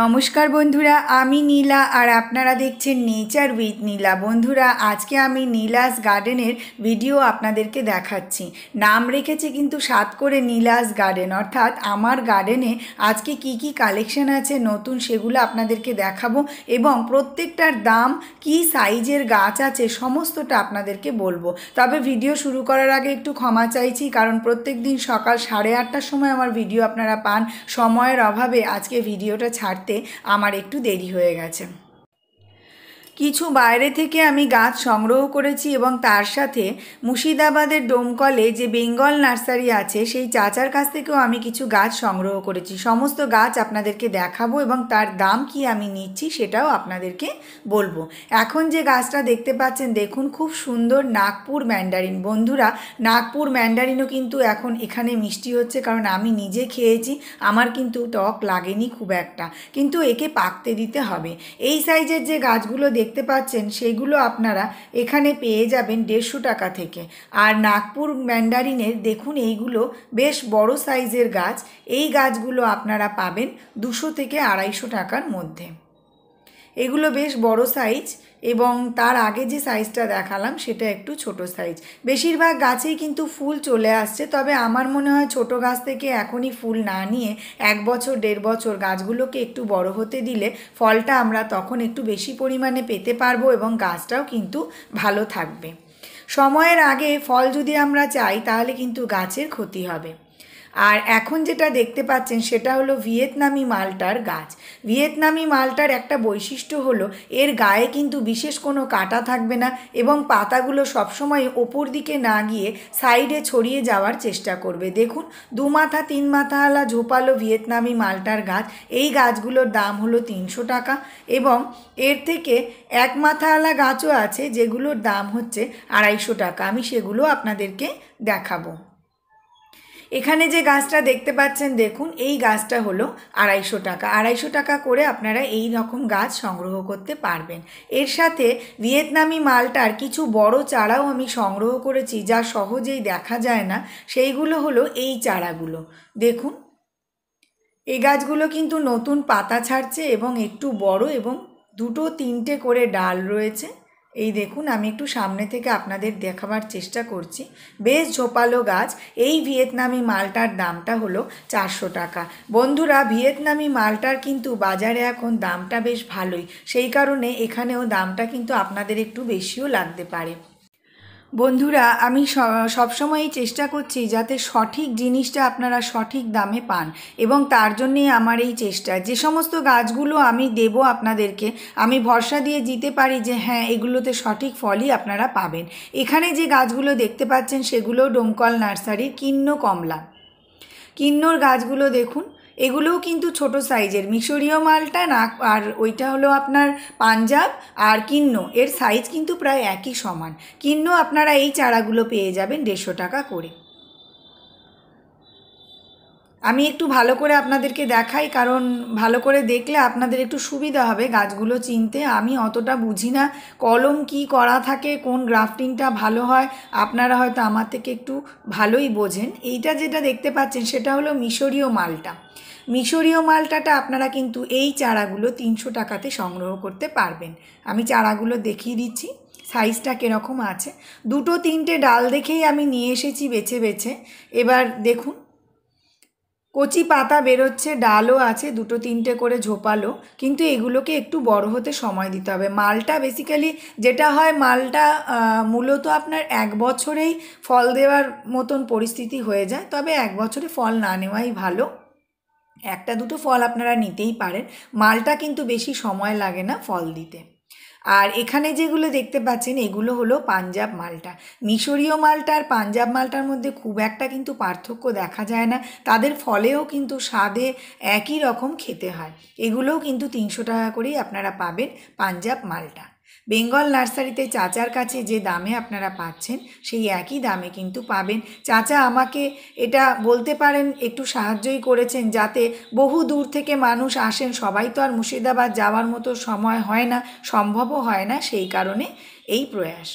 নমস্কার বন্ধুরা আমি নীলা আর আপনারা দেখছেন নেচার উইথ নীলা বন্ধুরা আজকে আমি নীলাস গার্ডেনের ভিডিও আপনাদেরকে দেখাচ্ছি নাম রেখেছে কিন্তু সাত করে নীলাস গার্ডেন অর্থাৎ আমার গার্ডেনে আজকে কি কি কালেকশান আছে নতুন সেগুলো আপনাদেরকে দেখাবো এবং প্রত্যেকটার দাম কি সাইজের গাছ আছে সমস্তটা আপনাদেরকে বলবো তবে ভিডিও শুরু করার আগে একটু ক্ষমা চাইছি কারণ প্রত্যেক দিন সকাল সাড়ে আটটার সময় আমার ভিডিও আপনারা পান সময়ের অভাবে আজকে ভিডিওটা ছাড় ছাড়তে আমার একটু দেরি হয়ে গেছে কিছু বাইরে থেকে আমি গাছ সংগ্রহ করেছি এবং তার সাথে মুর্শিদাবাদের ডোমকলে যে বেঙ্গল নার্সারি আছে সেই চাচার কাছ থেকেও আমি কিছু গাছ সংগ্রহ করেছি সমস্ত গাছ আপনাদেরকে দেখাবো এবং তার দাম কি আমি নিচ্ছি সেটাও আপনাদেরকে বলবো এখন যে গাছটা দেখতে পাচ্ছেন দেখুন খুব সুন্দর নাগপুর ম্যান্ডারিন বন্ধুরা নাগপুর ম্যান্ডারিনও কিন্তু এখন এখানে মিষ্টি হচ্ছে কারণ আমি নিজে খেয়েছি আমার কিন্তু টক লাগেনি খুব একটা কিন্তু একে পাকতে দিতে হবে এই সাইজের যে গাছগুলো দেখ দেখতে পাচ্ছেন সেগুলো আপনারা এখানে পেয়ে যাবেন দেড়শো টাকা থেকে আর নাগপুর ম্যান্ডারিনের দেখুন এইগুলো বেশ বড় সাইজের গাছ এই গাছগুলো আপনারা পাবেন দুশো থেকে আড়াইশো টাকার মধ্যে এগুলো বেশ বড় সাইজ এবং তার আগে যে সাইজটা দেখালাম সেটা একটু ছোট সাইজ বেশিরভাগ গাছেই কিন্তু ফুল চলে আসছে তবে আমার মনে হয় ছোট গাছ থেকে এখনই ফুল না নিয়ে এক বছর দেড় বছর গাছগুলোকে একটু বড় হতে দিলে ফলটা আমরা তখন একটু বেশি পরিমাণে পেতে পারবো এবং গাছটাও কিন্তু ভালো থাকবে সময়ের আগে ফল যদি আমরা চাই তাহলে কিন্তু গাছের ক্ষতি হবে আর এখন যেটা দেখতে পাচ্ছেন সেটা হলো ভিয়েতনামি মালটার গাছ ভিয়েতনামি মালটার একটা বৈশিষ্ট্য হলো এর গায়ে কিন্তু বিশেষ কোনো কাটা থাকবে না এবং পাতাগুলো সবসময় ওপর দিকে না গিয়ে সাইডে ছড়িয়ে যাওয়ার চেষ্টা করবে দেখুন দু মাথা তিন মাথাওয়ালা ঝোপালো ভিয়েতনামি মালটার গাছ এই গাছগুলোর দাম হলো তিনশো টাকা এবং এর থেকে এক মাথাওয়ালা গাছও আছে যেগুলোর দাম হচ্ছে আড়াইশো টাকা আমি সেগুলো আপনাদেরকে দেখাবো এখানে যে গাছটা দেখতে পাচ্ছেন দেখুন এই গাছটা হলো আড়াইশো টাকা আড়াইশো টাকা করে আপনারা এই রকম গাছ সংগ্রহ করতে পারবেন এর সাথে ভিয়েতনামি মালটার কিছু বড় চারাও আমি সংগ্রহ করেছি যা সহজেই দেখা যায় না সেইগুলো হলো এই চারাগুলো দেখুন এই গাছগুলো কিন্তু নতুন পাতা ছাড়ছে এবং একটু বড় এবং দুটো তিনটে করে ডাল রয়েছে এই দেখুন আমি একটু সামনে থেকে আপনাদের দেখাবার চেষ্টা করছি বেশ ঝোপালো গাছ এই ভিয়েতনামি মালটার দামটা হলো চারশো টাকা বন্ধুরা ভিয়েতনামি মালটার কিন্তু বাজারে এখন দামটা বেশ ভালোই সেই কারণে এখানেও দামটা কিন্তু আপনাদের একটু বেশিও লাগতে পারে বন্ধুরা আমি সবসময়ই চেষ্টা করছি যাতে সঠিক জিনিসটা আপনারা সঠিক দামে পান এবং তার জন্যে আমার এই চেষ্টা যে সমস্ত গাছগুলো আমি দেব আপনাদেরকে আমি ভরসা দিয়ে দিতে পারি যে হ্যাঁ এগুলোতে সঠিক ফলই আপনারা পাবেন এখানে যে গাছগুলো দেখতে পাচ্ছেন সেগুলো ডোমকল নার্সারির কিন্ন কমলা কিন্নর গাছগুলো দেখুন এগুলোও কিন্তু ছোট সাইজের মিশরীয় মালটা না আর ওইটা হলো আপনার পাঞ্জাব আর কিন্ন এর সাইজ কিন্তু প্রায় একই সমান কিন্ন আপনারা এই চারাগুলো পেয়ে যাবেন দেড়শো টাকা করে আমি একটু ভালো করে আপনাদেরকে দেখাই কারণ ভালো করে দেখলে আপনাদের একটু সুবিধা হবে গাছগুলো চিনতে আমি অতটা বুঝি না কলম কি করা থাকে কোন গ্রাফটিংটা ভালো হয় আপনারা হয়তো আমার থেকে একটু ভালোই বোঝেন এইটা যেটা দেখতে পাচ্ছেন সেটা হলো মিশরীয় মালটা মিশরীয় মালটাটা আপনারা কিন্তু এই চারাগুলো তিনশো টাকাতে সংগ্রহ করতে পারবেন আমি চারাগুলো দেখিয়ে দিচ্ছি সাইজটা কীরকম আছে দুটো তিনটে ডাল দেখেই আমি নিয়ে এসেছি বেছে বেছে এবার দেখুন কচি পাতা বেরোচ্ছে ডালও আছে দুটো তিনটে করে ঝোপালো কিন্তু এগুলোকে একটু বড় হতে সময় দিতে হবে মালটা বেসিক্যালি যেটা হয় মালটা মূলত আপনার এক বছরেই ফল দেওয়ার মতন পরিস্থিতি হয়ে যায় তবে এক বছরে ফল না নেওয়াই ভালো একটা দুটো ফল আপনারা নিতেই পারেন মালটা কিন্তু বেশি সময় লাগে না ফল দিতে আর এখানে যেগুলো দেখতে পাচ্ছেন এগুলো হলো পাঞ্জাব মালটা মিশরীয় মালটা আর পাঞ্জাব মালটার মধ্যে খুব একটা কিন্তু পার্থক্য দেখা যায় না তাদের ফলেও কিন্তু স্বাদে একই রকম খেতে হয় এগুলোও কিন্তু তিনশো টাকা করেই আপনারা পাবেন পাঞ্জাব মালটা বেঙ্গল নার্সারিতে চাচার কাছে যে দামে আপনারা পাচ্ছেন সেই একই দামে কিন্তু পাবেন চাচা আমাকে এটা বলতে পারেন একটু সাহায্যই করেছেন যাতে বহু দূর থেকে মানুষ আসেন সবাই তো আর মুর্শিদাবাদ যাওয়ার মতো সময় হয় না সম্ভবও হয় না সেই কারণে এই প্রয়াস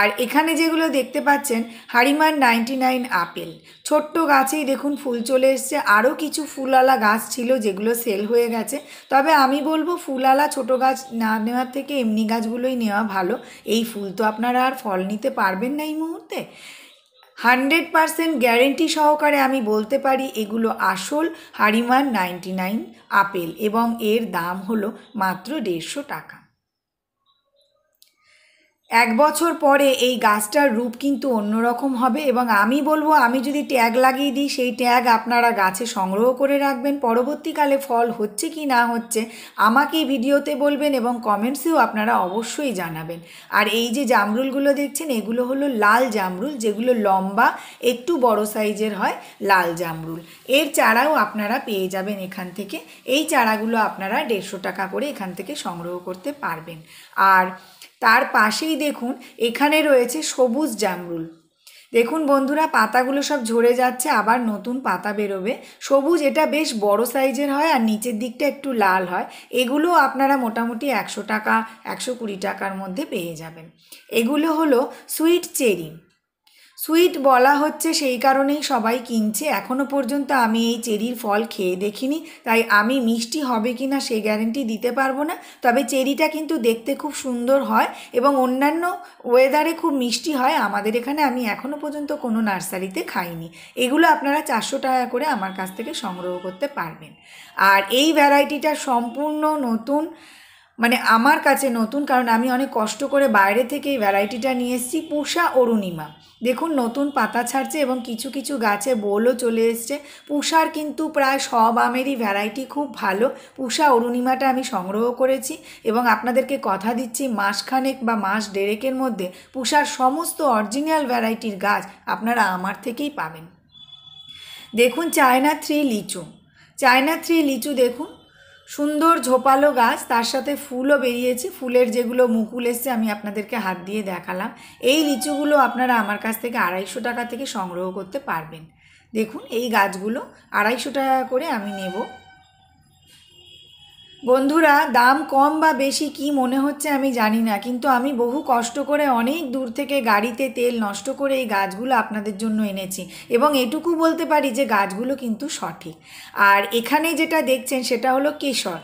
আর এখানে যেগুলো দেখতে পাচ্ছেন হারিমান নাইনটি নাইন আপেল ছোট্ট গাছেই দেখুন ফুল চলে এসছে আরও কিছু ফুলালা গাছ ছিল যেগুলো সেল হয়ে গেছে তবে আমি বলবো ফুলালা ছোট গাছ না নেওয়ার থেকে এমনি গাছগুলোই নেওয়া ভালো এই ফুল তো আপনারা আর ফল নিতে পারবেন না এই মুহূর্তে হান্ড্রেড পারসেন্ট গ্যারেন্টি সহকারে আমি বলতে পারি এগুলো আসল হারিমান নাইনটি নাইন আপেল এবং এর দাম হলো মাত্র দেড়শো টাকা এক বছর পরে এই গাছটার রূপ কিন্তু অন্যরকম হবে এবং আমি বলবো আমি যদি ট্যাগ লাগিয়ে দিই সেই ট্যাগ আপনারা গাছে সংগ্রহ করে রাখবেন পরবর্তীকালে ফল হচ্ছে কি না হচ্ছে আমাকে ভিডিওতে বলবেন এবং কমেন্টসেও আপনারা অবশ্যই জানাবেন আর এই যে জামরুলগুলো দেখছেন এগুলো হলো লাল জামরুল যেগুলো লম্বা একটু বড় সাইজের হয় লাল জামরুল এর চারাও আপনারা পেয়ে যাবেন এখান থেকে এই চারাগুলো আপনারা দেড়শো টাকা করে এখান থেকে সংগ্রহ করতে পারবেন আর তার পাশেই পাতাগুলি দেখুন এখানে রয়েছে সবুজ জামরুল দেখুন বন্ধুরা পাতাগুলো সব ঝরে যাচ্ছে আবার নতুন পাতা বেরোবে সবুজ এটা বেশ বড় সাইজের হয় আর নিচের দিকটা একটু লাল হয় এগুলো আপনারা মোটামুটি একশো টাকা একশো কুড়ি টাকার মধ্যে পেয়ে যাবেন এগুলো হলো সুইট চেরি সুইট বলা হচ্ছে সেই কারণেই সবাই কিনছে এখনও পর্যন্ত আমি এই চেরির ফল খেয়ে দেখিনি তাই আমি মিষ্টি হবে কি না সে গ্যারেন্টি দিতে পারবো না তবে চেরিটা কিন্তু দেখতে খুব সুন্দর হয় এবং অন্যান্য ওয়েদারে খুব মিষ্টি হয় আমাদের এখানে আমি এখনও পর্যন্ত কোনো নার্সারিতে খাইনি এগুলো আপনারা চারশো টাকা করে আমার কাছ থেকে সংগ্রহ করতে পারবেন আর এই ভ্যারাইটিটা সম্পূর্ণ নতুন মানে আমার কাছে নতুন কারণ আমি অনেক কষ্ট করে বাইরে থেকে এই ভ্যারাইটিটা নিয়ে এসেছি পুষা অরুণিমা দেখুন নতুন পাতা ছাড়ছে এবং কিছু কিছু গাছে বোলও চলে এসছে পুষার কিন্তু প্রায় সব আমেরই ভ্যারাইটি খুব ভালো পুষা অরুণিমাটা আমি সংগ্রহ করেছি এবং আপনাদেরকে কথা দিচ্ছি মাসখানেক বা মাস দেড়েকের মধ্যে পুষার সমস্ত অরিজিনাল ভ্যারাইটির গাছ আপনারা আমার থেকেই পাবেন দেখুন চায়না থ্রি লিচু চায়না থ্রি লিচু দেখুন সুন্দর ঝোপালো গাছ তার সাথে ফুলও বেরিয়েছে ফুলের যেগুলো মুকুল এসছে আমি আপনাদেরকে হাত দিয়ে দেখালাম এই লিচুগুলো আপনারা আমার কাছ থেকে আড়াইশো টাকা থেকে সংগ্রহ করতে পারবেন দেখুন এই গাছগুলো আড়াইশো টাকা করে আমি নেব বন্ধুরা দাম কম বা বেশি কি মনে হচ্ছে আমি জানি না কিন্তু আমি বহু কষ্ট করে অনেক দূর থেকে গাড়িতে তেল নষ্ট করে এই গাছগুলো আপনাদের জন্য এনেছি এবং এটুকু বলতে পারি যে গাছগুলো কিন্তু সঠিক আর এখানে যেটা দেখছেন সেটা হলো কেশর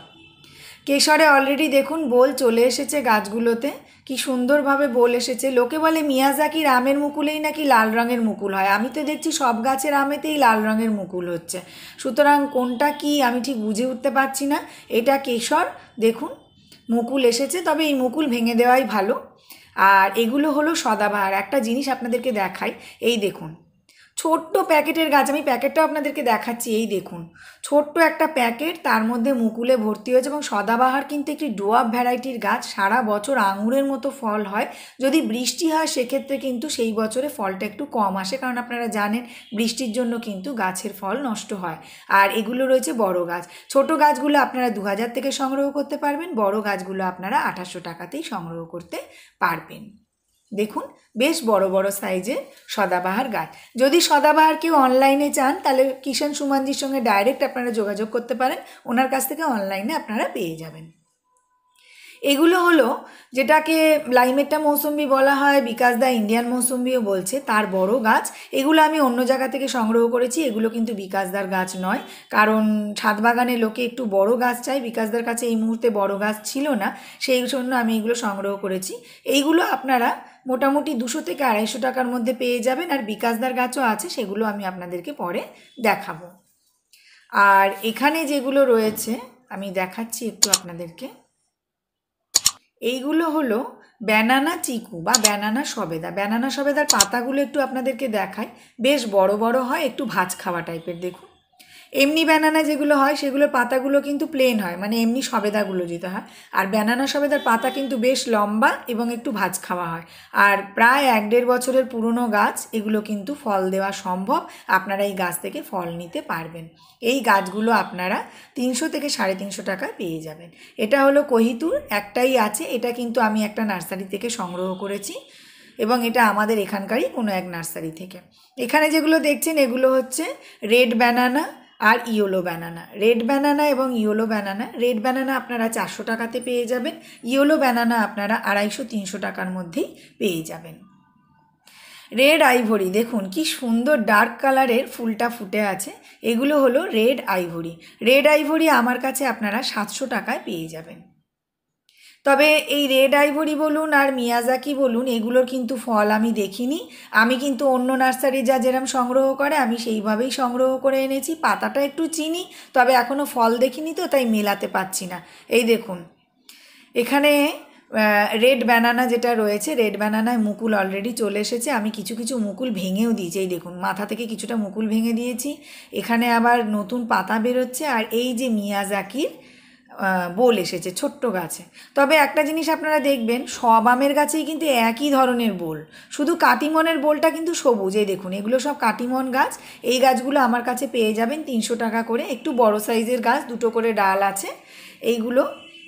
কেশরে অলরেডি দেখুন বোল চলে এসেছে গাছগুলোতে কি সুন্দরভাবে বল এসেছে লোকে বলে মিয়াজাকি আমের মুকুলেই নাকি লাল রঙের মুকুল হয় আমি তো দেখছি সব গাছের আমেতেই লাল রঙের মুকুল হচ্ছে সুতরাং কোনটা কি আমি ঠিক বুঝে উঠতে পারছি না এটা কেশর দেখুন মুকুল এসেছে তবে এই মুকুল ভেঙে দেওয়াই ভালো আর এগুলো হলো সদাবাহার একটা জিনিস আপনাদেরকে দেখাই এই দেখুন ছোট্ট প্যাকেটের গাছ আমি প্যাকেটটাও আপনাদেরকে দেখাচ্ছি এই দেখুন ছোট্ট একটা প্যাকেট তার মধ্যে মুকুলে ভর্তি হয়েছে এবং সদাবাহার কিন্তু একটি ডোয়াব ভ্যারাইটির গাছ সারা বছর আঙুরের মতো ফল হয় যদি বৃষ্টি হয় সেক্ষেত্রে কিন্তু সেই বছরে ফলটা একটু কম আসে কারণ আপনারা জানেন বৃষ্টির জন্য কিন্তু গাছের ফল নষ্ট হয় আর এগুলো রয়েছে বড় গাছ ছোট গাছগুলো আপনারা দু হাজার থেকে সংগ্রহ করতে পারবেন বড় গাছগুলো আপনারা আঠাশশো টাকাতেই সংগ্রহ করতে পারবেন দেখুন বেশ বড় বড় সাইজের সদাবাহার গাছ যদি সদাবাহার কেউ অনলাইনে চান তাহলে কিষাণ সুমানজির সঙ্গে ডাইরেক্ট আপনারা যোগাযোগ করতে পারেন ওনার কাছ থেকে অনলাইনে আপনারা পেয়ে যাবেন এগুলো হলো যেটাকে লাইমেট্টা মৌসুম্বি বলা হয় বিকাশ দা ইন্ডিয়ান মৌসুম্বিও বলছে তার বড় গাছ এগুলো আমি অন্য জায়গা থেকে সংগ্রহ করেছি এগুলো কিন্তু বিকাশদার গাছ নয় কারণ ছাদ বাগানে লোকে একটু বড় গাছ চাই বিকাশদার কাছে এই মুহূর্তে বড় গাছ ছিল না সেই জন্য আমি এগুলো সংগ্রহ করেছি এইগুলো আপনারা মোটামুটি দুশো থেকে আড়াইশো টাকার মধ্যে পেয়ে যাবেন আর বিকাশদার গাছও আছে সেগুলো আমি আপনাদেরকে পরে দেখাবো আর এখানে যেগুলো রয়েছে আমি দেখাচ্ছি একটু আপনাদেরকে এইগুলো হলো ব্যানানা চিকু বা ব্যানানা সবেদা ব্যানানা সবেদার পাতাগুলো একটু আপনাদেরকে দেখায় বেশ বড় বড় হয় একটু ভাজ খাওয়া টাইপের দেখুন এমনি ব্যানানা যেগুলো হয় সেগুলোর পাতাগুলো কিন্তু প্লেন হয় মানে এমনি সবেদাগুলো যেটা হয় আর ব্যানানা সবেদার পাতা কিন্তু বেশ লম্বা এবং একটু ভাজ খাওয়া হয় আর প্রায় এক দেড় বছরের পুরনো গাছ এগুলো কিন্তু ফল দেওয়া সম্ভব আপনারা এই গাছ থেকে ফল নিতে পারবেন এই গাছগুলো আপনারা তিনশো থেকে সাড়ে তিনশো টাকা পেয়ে যাবেন এটা হলো কহিতুর একটাই আছে এটা কিন্তু আমি একটা নার্সারি থেকে সংগ্রহ করেছি এবং এটা আমাদের এখানকারই কোনো এক নার্সারি থেকে এখানে যেগুলো দেখছেন এগুলো হচ্ছে রেড ব্যানানা আর ইয়োলো ব্যানানা রেড ব্যানানা এবং ইয়োলো ব্যানানা রেড ব্যানানা আপনারা চারশো টাকাতে পেয়ে যাবেন ইয়োলো ব্যানানা আপনারা আড়াইশো তিনশো টাকার মধ্যেই পেয়ে যাবেন রেড আইভরি দেখুন কি সুন্দর ডার্ক কালারের ফুলটা ফুটে আছে এগুলো হলো রেড আইভরি রেড আইভরি আমার কাছে আপনারা সাতশো টাকায় পেয়ে যাবেন তবে এই রেড আইভরি বলুন আর মিয়াজাকি বলুন এগুলোর কিন্তু ফল আমি দেখিনি আমি কিন্তু অন্য নার্সারি যা যেরম সংগ্রহ করে আমি সেইভাবেই সংগ্রহ করে এনেছি পাতাটা একটু চিনি তবে এখনও ফল দেখিনি তো তাই মেলাতে পাচ্ছি না এই দেখুন এখানে রেড ব্যানানা যেটা রয়েছে রেড ব্যানানায় মুকুল অলরেডি চলে এসেছে আমি কিছু কিছু মুকুল ভেঙেও দিয়েছি এই দেখুন মাথা থেকে কিছুটা মুকুল ভেঙে দিয়েছি এখানে আবার নতুন পাতা বেরোচ্ছে আর এই যে মিয়াজাকির বোল এসেছে ছোট্ট গাছে তবে একটা জিনিস আপনারা দেখবেন সব আমের গাছেই কিন্তু একই ধরনের বোল শুধু কাটিমনের বোলটা কিন্তু সবুজ এই দেখুন এগুলো সব কাটিমন গাছ এই গাছগুলো আমার কাছে পেয়ে যাবেন তিনশো টাকা করে একটু বড় সাইজের গাছ দুটো করে ডাল আছে এইগুলো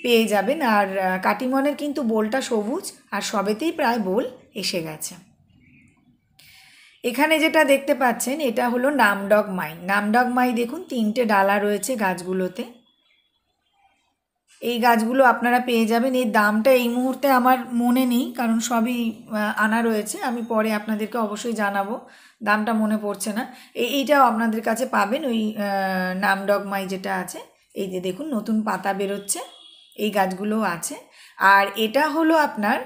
পেয়ে যাবেন আর কাটিমনের কিন্তু বোলটা সবুজ আর সবেতেই প্রায় বোল এসে গেছে এখানে যেটা দেখতে পাচ্ছেন এটা হলো নামডগ মাই নামডগ মাই দেখুন তিনটে ডালা রয়েছে গাছগুলোতে এই গাছগুলো আপনারা পেয়ে যাবেন এই দামটা এই মুহূর্তে আমার মনে নেই কারণ সবই আনা রয়েছে আমি পরে আপনাদেরকে অবশ্যই জানাবো দামটা মনে পড়ছে না এই এইটাও আপনাদের কাছে পাবেন ওই নামডগমাই যেটা আছে এই যে দেখুন নতুন পাতা বেরোচ্ছে এই গাছগুলোও আছে আর এটা হলো আপনার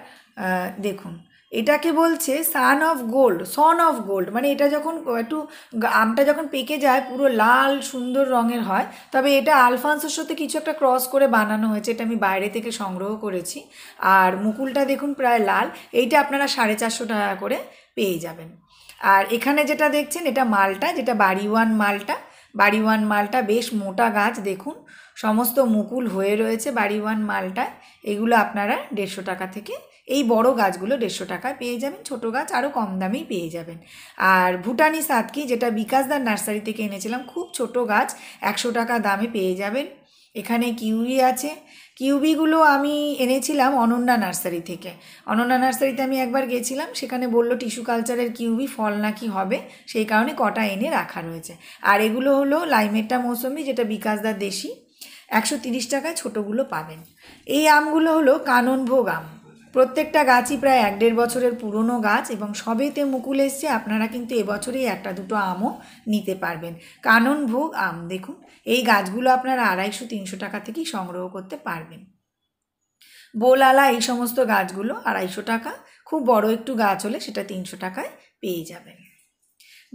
দেখুন এটাকে বলছে sun of gold son of gold মানে এটা যখন একটু আমটা যখন পেকে যায় পুরো লাল সুন্দর রঙের হয় তবে এটা আলফান্সোর সাথে কিছু একটা ক্রস করে বানানো হয়েছে এটা আমি বাইরে থেকে সংগ্রহ করেছি আর মুকুলটা দেখুন প্রায় লাল এইটা আপনারা সাড়ে চারশো টাকা করে পেয়ে যাবেন আর এখানে যেটা দেখছেন এটা মালটা যেটা বাড়ি ওয়ান মালটা বাড়ি ওয়ান মালটা বেশ মোটা গাছ দেখুন সমস্ত মুকুল হয়ে রয়েছে বাড়ি ওয়ান মালটা এগুলো আপনারা দেড়শো টাকা থেকে এই বড় গাছগুলো দেড়শো টাকায় পেয়ে যাবেন ছোট গাছ আরও কম দামেই পেয়ে যাবেন আর ভুটানি সাতকি যেটা বিকাশদার নার্সারি থেকে এনেছিলাম খুব ছোট গাছ একশো টাকা দামে পেয়ে যাবেন এখানে কিউবি আছে কিউবিগুলো আমি এনেছিলাম অনন্যা নার্সারি থেকে অনন্যা নার্সারিতে আমি একবার গেছিলাম সেখানে বলল টিস্যু কালচারের কিউবি ফল নাকি হবে সেই কারণে কটা এনে রাখা রয়েছে আর এগুলো হলো লাইমেটটা মৌসুমি যেটা বিকাশদার দেশি একশো তিরিশ টাকায় ছোটোগুলো পাবেন এই আমগুলো হলো কাননভোগ আম প্রত্যেকটা গাছই প্রায় এক দেড় বছরের পুরনো গাছ এবং সবেতে মুকুল এসছে আপনারা কিন্তু এবছরেই একটা দুটো আমও নিতে পারবেন কানন ভোগ আম দেখুন এই গাছগুলো আপনারা আড়াইশো তিনশো টাকা থেকেই সংগ্রহ করতে পারবেন বোলালা এই সমস্ত গাছগুলো আড়াইশো টাকা খুব বড় একটু গাছ হলে সেটা তিনশো টাকায় পেয়ে যাবেন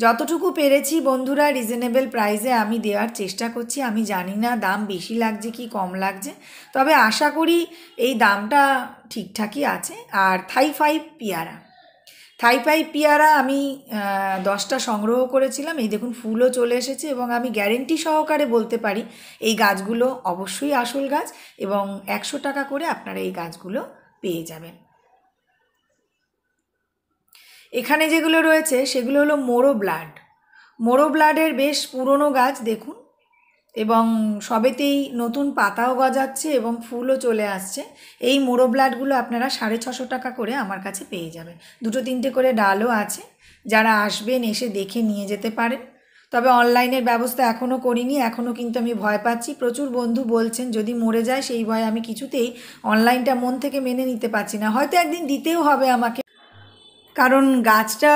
যতটুকু পেরেছি বন্ধুরা রিজনেবল প্রাইসে আমি দেওয়ার চেষ্টা করছি আমি জানি না দাম বেশি লাগছে কি কম লাগছে তবে আশা করি এই দামটা ঠিকঠাকই আছে আর থাই ফাইভ পিয়ারা থাই ফাইভ পিয়ারা আমি দশটা সংগ্রহ করেছিলাম এই দেখুন ফুলও চলে এসেছে এবং আমি গ্যারেন্টি সহকারে বলতে পারি এই গাছগুলো অবশ্যই আসল গাছ এবং একশো টাকা করে আপনারা এই গাছগুলো পেয়ে যাবেন এখানে যেগুলো রয়েছে সেগুলো হলো মোরো ব্লাড মোরো ব্লাডের বেশ পুরনো গাছ দেখুন এবং সবেতেই নতুন পাতাও গজাচ্ছে এবং ফুলও চলে আসছে এই মোরো ব্লাডগুলো আপনারা সাড়ে ছশো টাকা করে আমার কাছে পেয়ে যাবেন দুটো তিনটে করে ডালও আছে যারা আসবেন এসে দেখে নিয়ে যেতে পারেন তবে অনলাইনের ব্যবস্থা এখনও করিনি এখনও কিন্তু আমি ভয় পাচ্ছি প্রচুর বন্ধু বলছেন যদি মরে যায় সেই ভয়ে আমি কিছুতেই অনলাইনটা মন থেকে মেনে নিতে পারছি না হয়তো একদিন দিতেও হবে আমাকে কারণ গাছটা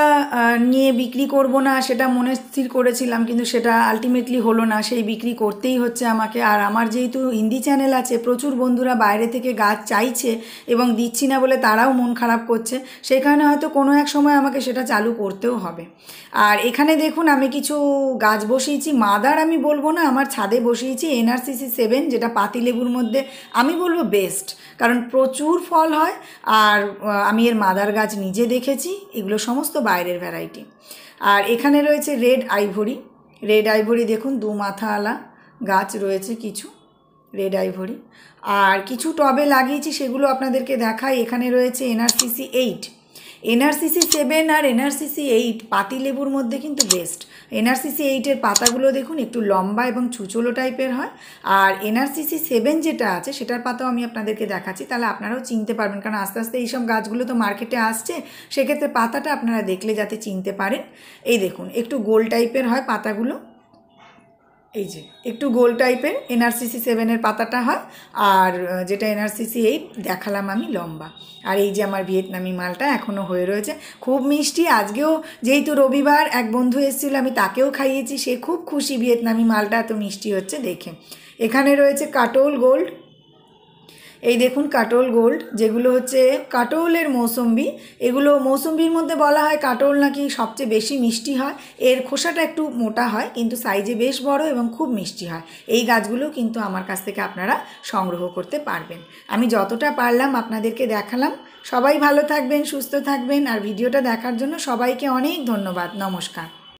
নিয়ে বিক্রি করব না সেটা মনে স্থির করেছিলাম কিন্তু সেটা আলটিমেটলি হলো না সেই বিক্রি করতেই হচ্ছে আমাকে আর আমার যেহেতু হিন্দি চ্যানেল আছে প্রচুর বন্ধুরা বাইরে থেকে গাছ চাইছে এবং দিচ্ছি না বলে তারাও মন খারাপ করছে সেখানে হয়তো কোনো এক সময় আমাকে সেটা চালু করতেও হবে আর এখানে দেখুন আমি কিছু গাছ বসিয়েছি মাদার আমি বলবো না আমার ছাদে বসিয়েছি এনআরসিসি সেভেন যেটা পাতিলেবুর মধ্যে আমি বলবো বেস্ট কারণ প্রচুর ফল হয় আর আমি এর মাদার গাছ নিজে দেখেছি বলেছি এগুলো সমস্ত বাইরের ভ্যারাইটি আর এখানে রয়েছে রেড আইভরি রেড আইভরি দেখুন দু মাথাওয়ালা গাছ রয়েছে কিছু রেড আইভরি আর কিছু টবে লাগিয়েছি সেগুলো আপনাদেরকে দেখাই এখানে রয়েছে এনআরসিসি এইট এনআরসিসি সেভেন আর এনআরসিসি এইট পাতিলেবুর মধ্যে কিন্তু বেস্ট এনআরসিসি এইটের পাতাগুলো দেখুন একটু লম্বা এবং ছুচলো টাইপের হয় আর এনআরসিসি সেভেন যেটা আছে সেটার পাতাও আমি আপনাদেরকে দেখাচ্ছি তাহলে আপনারাও চিনতে পারবেন কারণ আস্তে আস্তে এইসব গাছগুলো তো মার্কেটে আসছে সেক্ষেত্রে পাতাটা আপনারা দেখলে যাতে চিনতে পারেন এই দেখুন একটু গোল টাইপের হয় পাতাগুলো এই যে একটু গোল টাইপের এনআরসিসি সেভেনের পাতাটা হয় আর যেটা এনআরসিসি এই দেখালাম আমি লম্বা আর এই যে আমার ভিয়েতনামি মালটা এখনও হয়ে রয়েছে খুব মিষ্টি আজকেও যেহেতু রবিবার এক বন্ধু এসেছিল আমি তাকেও খাইয়েছি সে খুব খুশি ভিয়েতনামি মালটা এত মিষ্টি হচ্ছে দেখে এখানে রয়েছে কাটোল গোল্ড এই দেখুন কাটোল গোল্ড যেগুলো হচ্ছে কাটোলের মৌসম্বি এগুলো মৌসম্বির মধ্যে বলা হয় কাটোল নাকি সবচেয়ে বেশি মিষ্টি হয় এর খোসাটা একটু মোটা হয় কিন্তু সাইজে বেশ বড় এবং খুব মিষ্টি হয় এই গাছগুলো কিন্তু আমার কাছ থেকে আপনারা সংগ্রহ করতে পারবেন আমি যতটা পারলাম আপনাদেরকে দেখালাম সবাই ভালো থাকবেন সুস্থ থাকবেন আর ভিডিওটা দেখার জন্য সবাইকে অনেক ধন্যবাদ নমস্কার